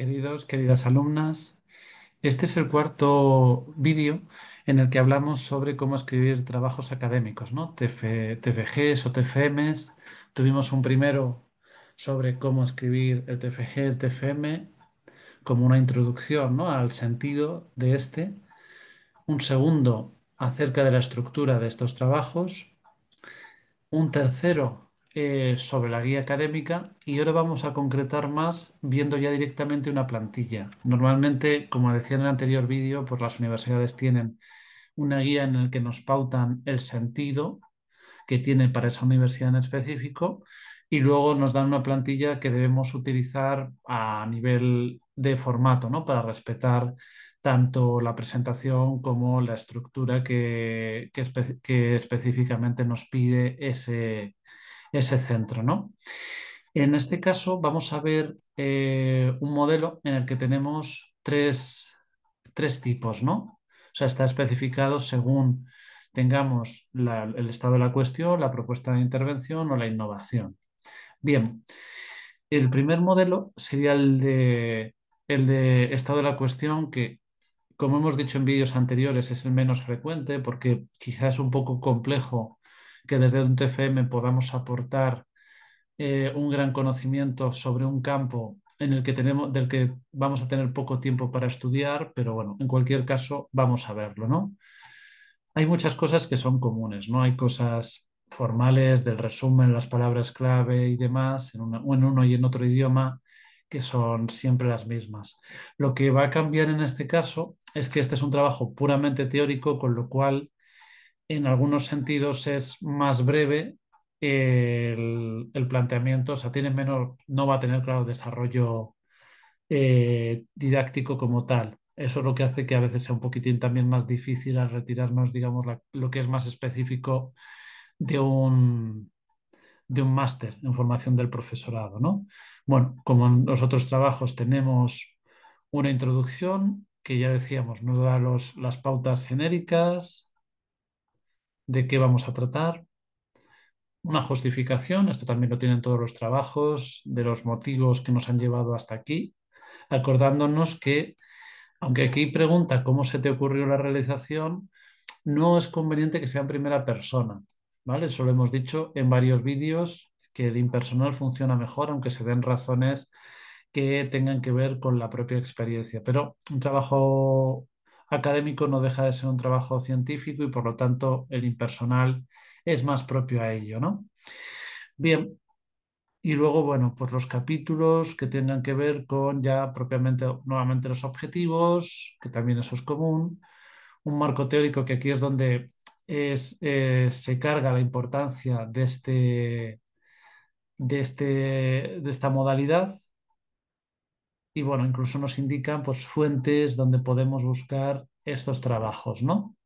Queridos, queridas alumnas, este es el cuarto vídeo en el que hablamos sobre cómo escribir trabajos académicos, ¿no? TFGs o TFMs. Tuvimos un primero sobre cómo escribir el TFG, el TFM, como una introducción al sentido de este. Un segundo acerca de la estructura de estos trabajos. Un tercero eh, sobre la guía académica y ahora vamos a concretar más viendo ya directamente una plantilla. Normalmente, como decía en el anterior vídeo, pues las universidades tienen una guía en la que nos pautan el sentido que tiene para esa universidad en específico y luego nos dan una plantilla que debemos utilizar a nivel de formato, ¿no? Para respetar tanto la presentación como la estructura que, que específicamente nos pide ese, ese centro, ¿no? En este caso vamos a ver eh, un modelo en el que tenemos tres, tipos, ¿no? O sea, está especificado según tengamos el estado de la cuestión, la propuesta de intervención o la innovación. Bien, el primer modelo sería el de, el de estado de la cuestión que, como hemos dicho en vídeos anteriores, es el menos frecuente porque quizás es un poco complejo que desde un TFM podamos aportar eh, un gran conocimiento sobre un campo en el que tenemos, del que vamos a tener poco tiempo para estudiar, pero bueno, en cualquier caso vamos a verlo, ¿no? Hay muchas cosas que son comunes, ¿no? Hay cosas formales del resumen, las palabras clave y demás, en uno y en otro idioma, que son siempre las mismas. Lo que va a cambiar en este caso es que este es un trabajo puramente teórico, con lo cual en algunos sentidos es más breve el, planteamiento, o sea, tiene menos, no va a tener, claro, desarrollo eh, didáctico como tal. Eso es lo que hace que a veces sea un poquitín también más difícil al retirarnos, digamos, lo que es más específico de un, de un máster en formación del profesorado, ¿no? Bueno, como en los otros trabajos tenemos una introducción que ya decíamos, nos da las pautas genéricas, de qué vamos a tratar, una justificación, esto también lo tienen todos los trabajos, de los motivos que nos han llevado hasta aquí, acordándonos que, aunque aquí pregunta cómo se te ocurrió la realización, no es conveniente que sea en primera persona, ¿vale? Eso lo hemos dicho en varios vídeos, que el impersonal funciona mejor, aunque se den razones que tengan que ver con la propia experiencia. Pero un trabajo académico no deja de ser un trabajo científico y por lo tanto el impersonal es más propio a ello, ¿no? Bien, y luego, bueno, pues los capítulos que tengan que ver con ya propiamente, nuevamente los objetivos, que también eso es común, un marco teórico que aquí es donde es, eh, se carga la importancia de, este, de, este, de esta modalidad, y bueno, incluso nos indican pues, fuentes donde podemos buscar estos trabajos, ¿no?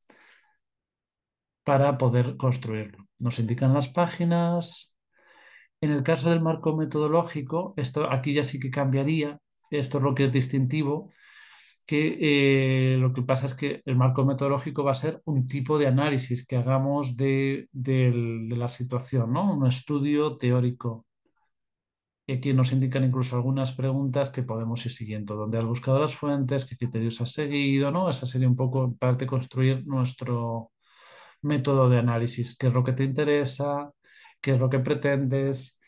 Para poder construirlo. Nos indican las páginas. En el caso del marco metodológico, esto aquí ya sí que cambiaría, esto es lo que es distintivo, que eh, lo que pasa es que el marco metodológico va a ser un tipo de análisis que hagamos de, de la situación, ¿no? Un estudio teórico y aquí nos indican incluso algunas preguntas que podemos ir siguiendo, dónde has buscado las fuentes, qué criterios has seguido, ¿no? Esa sería un poco para parte construir nuestro método de análisis, qué es lo que te interesa, qué es lo que pretendes.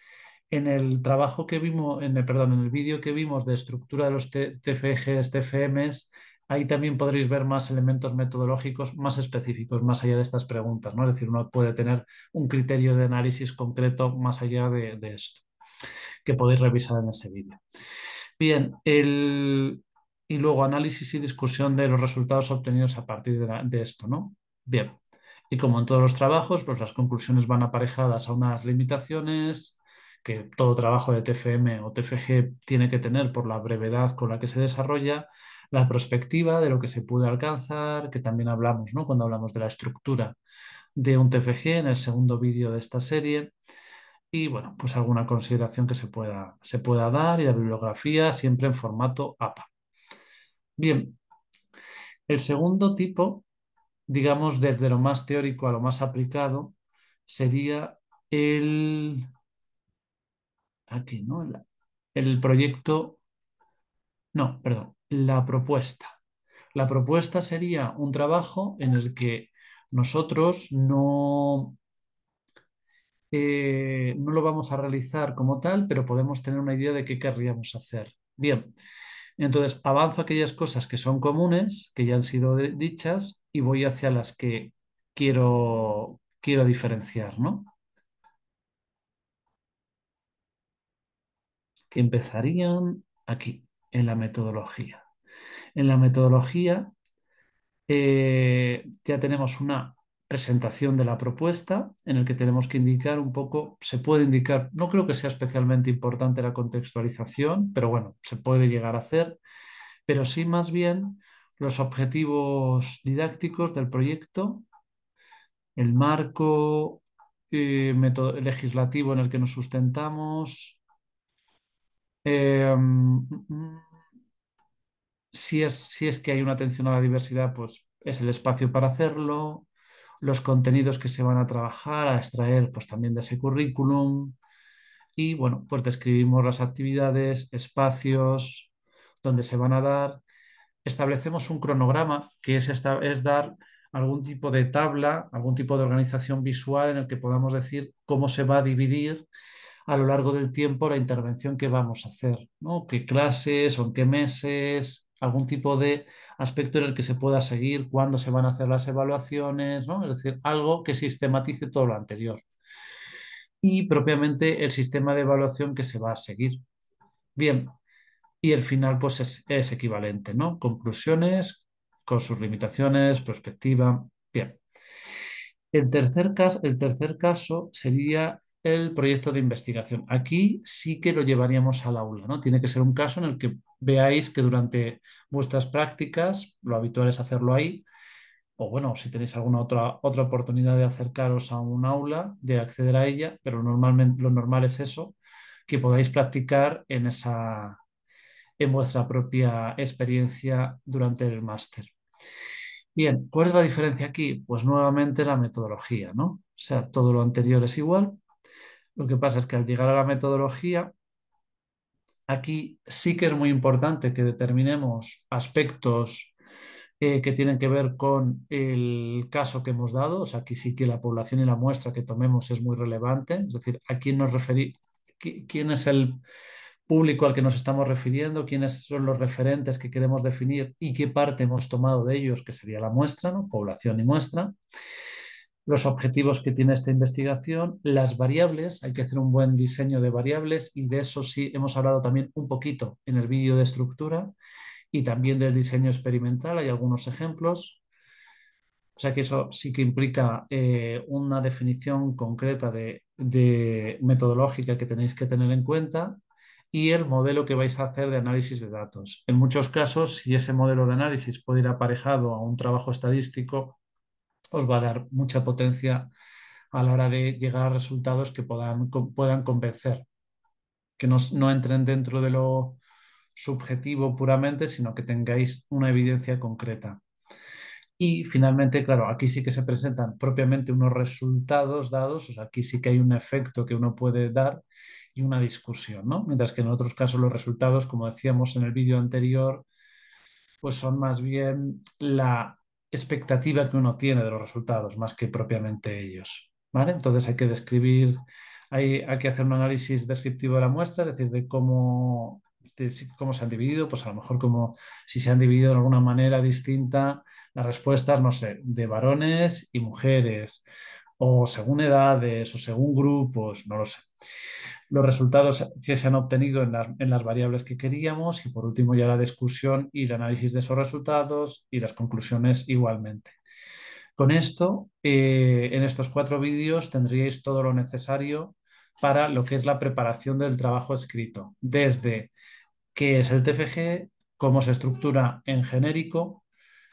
En el trabajo que vimos, en el, perdón, en el vídeo que vimos de estructura de los TFGs, TFMs, ahí también podréis ver más elementos metodológicos más específicos, más allá de estas preguntas, ¿no? Es decir, uno puede tener un criterio de análisis concreto más allá de esto que podéis revisar en ese vídeo. Bien, y luego análisis y discusión de los resultados obtenidos a partir de, esto, ¿no? Bien, y como en todos los trabajos, pues las conclusiones van aparejadas a unas limitaciones que todo trabajo de TFM o TFG tiene que tener por la brevedad con la que se desarrolla, la perspectiva de lo que se puede alcanzar, que también hablamos, ¿no? Cuando hablamos de la estructura de un TFG en el segundo vídeo de esta serie, y bueno, pues alguna consideración que se pueda, se pueda dar y la bibliografía siempre en formato APA. Bien, el segundo tipo, digamos desde lo más teórico a lo más aplicado, sería el, aquí, ¿no? el proyecto, no, perdón, la propuesta. La propuesta sería un trabajo en el que nosotros no eh, no lo vamos a realizar como tal, pero podemos tener una idea de qué querríamos hacer. Bien, entonces avanzo aquellas cosas que son comunes, que ya han sido dichas, y voy hacia las que quiero, quiero diferenciar, ¿no? Que empezarían aquí, en la metodología. En la metodología eh, ya tenemos una presentación de la propuesta en el que tenemos que indicar un poco, se puede indicar, no creo que sea especialmente importante la contextualización, pero bueno, se puede llegar a hacer, pero sí más bien los objetivos didácticos del proyecto, el marco eh, legislativo en el que nos sustentamos, eh, mm, mm, mm, si, es, si es que hay una atención a la diversidad, pues es el espacio para hacerlo, los contenidos que se van a trabajar, a extraer pues, también de ese currículum. Y bueno, pues describimos las actividades, espacios, donde se van a dar. Establecemos un cronograma, que es, dar algún tipo de tabla, algún tipo de organización visual en el que podamos decir cómo se va a dividir a lo largo del tiempo la intervención que vamos a hacer, ¿no? qué clases o en qué meses, algún tipo de aspecto en el que se pueda seguir cuándo se van a hacer las evaluaciones, ¿no? Es decir, algo que sistematice todo lo anterior. Y propiamente el sistema de evaluación que se va a seguir. Bien, y el final pues es, equivalente, ¿no? Conclusiones con sus limitaciones, perspectiva. Bien. El tercer, caso, el tercer caso sería el proyecto de investigación. Aquí sí que lo llevaríamos al aula, ¿no? Tiene que ser un caso en el que veáis que durante vuestras prácticas, lo habitual es hacerlo ahí, o bueno, si tenéis alguna otra, otra oportunidad de acercaros a un aula, de acceder a ella, pero normalmente lo normal es eso, que podáis practicar en esa en vuestra propia experiencia durante el máster. Bien, ¿cuál es la diferencia aquí? Pues nuevamente la metodología, ¿no? O sea, todo lo anterior es igual, lo que pasa es que al llegar a la metodología, aquí sí que es muy importante que determinemos aspectos eh, que tienen que ver con el caso que hemos dado. O sea, aquí sí que la población y la muestra que tomemos es muy relevante. Es decir, a quién nos referimos, quién es el público al que nos estamos refiriendo, quiénes son los referentes que queremos definir y qué parte hemos tomado de ellos, que sería la muestra, ¿no? población y muestra los objetivos que tiene esta investigación, las variables, hay que hacer un buen diseño de variables y de eso sí hemos hablado también un poquito en el vídeo de estructura y también del diseño experimental, hay algunos ejemplos. O sea que eso sí que implica eh, una definición concreta de, de metodológica que tenéis que tener en cuenta y el modelo que vais a hacer de análisis de datos. En muchos casos, si ese modelo de análisis puede ir aparejado a un trabajo estadístico, os va a dar mucha potencia a la hora de llegar a resultados que puedan, puedan convencer, que no, no entren dentro de lo subjetivo puramente, sino que tengáis una evidencia concreta. Y finalmente, claro, aquí sí que se presentan propiamente unos resultados dados, o sea, aquí sí que hay un efecto que uno puede dar y una discusión, ¿no? Mientras que en otros casos los resultados, como decíamos en el vídeo anterior, pues son más bien la expectativa que uno tiene de los resultados, más que propiamente ellos. ¿vale? Entonces hay que describir, hay, hay que hacer un análisis descriptivo de la muestra, es decir, de cómo, de cómo se han dividido, pues a lo mejor como si se han dividido de alguna manera distinta las respuestas, no sé, de varones y mujeres, o según edades, o según grupos, no lo sé los resultados que se han obtenido en, las variables que queríamos y por último ya la discusión y el análisis de esos resultados y las conclusiones igualmente. Con esto, eh, en estos cuatro vídeos tendríais todo lo necesario para lo que es la preparación del trabajo escrito, desde qué es el TFG, cómo se estructura en genérico,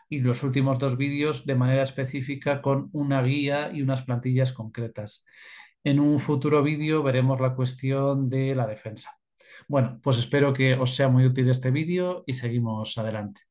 y los últimos dos vídeos de manera específica con una guía y unas plantillas concretas. En un futuro vídeo veremos la cuestión de la defensa. Bueno, pues espero que os sea muy útil este vídeo y seguimos adelante.